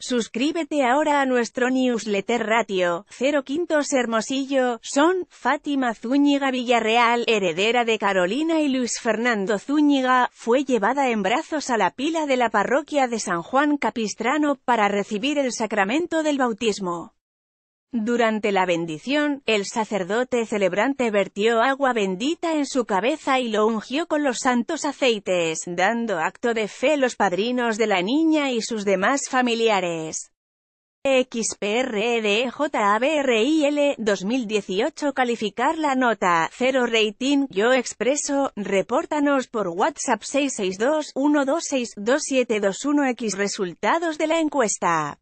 Suscríbete ahora a nuestro newsletter ratio, Cero Quintos Hermosillo, son, Fátima Zúñiga Villarreal, heredera de Carolina y Luis Fernando Zúñiga, fue llevada en brazos a la pila de la parroquia de San Juan Capistrano, para recibir el sacramento del bautismo. Durante la bendición, el sacerdote celebrante vertió agua bendita en su cabeza y lo ungió con los santos aceites, dando acto de fe los padrinos de la niña y sus demás familiares. XPRDJABRIL e 2018 Calificar la nota, 0 rating, yo expreso, repórtanos por WhatsApp 662-126-2721X Resultados de la encuesta